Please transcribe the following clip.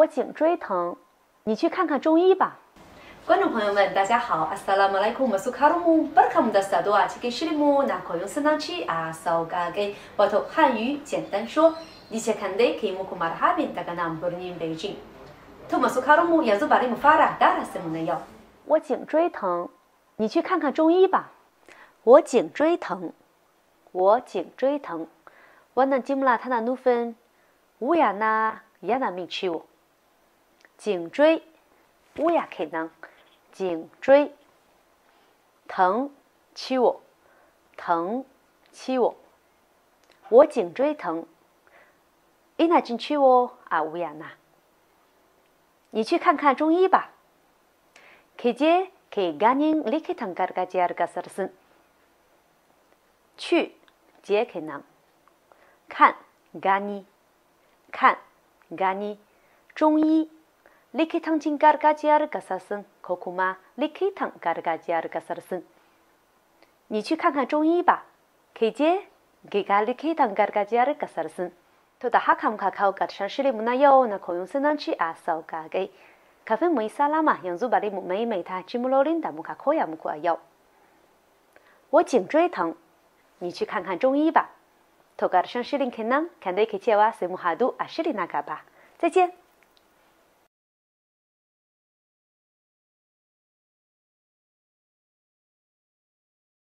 我颈椎疼，你去看看中医吧。观众朋友们，大家好。我颈椎疼，你去看看中医吧。我颈椎疼，我颈椎疼。颈椎乌雅可能颈椎疼去我疼去我，我颈椎疼，伊那进去哦啊乌雅娜，你去看看中医吧。去杰克能看嘎尼看嘎尼中医。理气汤进噶尔噶吉阿的噶萨 g 可苦吗？理气汤 a r ga s 的噶萨森，你去看看中医吧。可以接，给噶的理气汤噶尔噶吉阿的噶萨森。托达哈卡姆卡考噶的上世里木那幺那可永生能去阿少加给，咖啡木伊拉嘛，养猪把里木美美他吉木罗林达木卡可呀木苦阿幺。我颈椎疼，你去看看中医吧。托噶的上世里肯能，看到一切哇是木哈都阿世里那嘎巴，再见。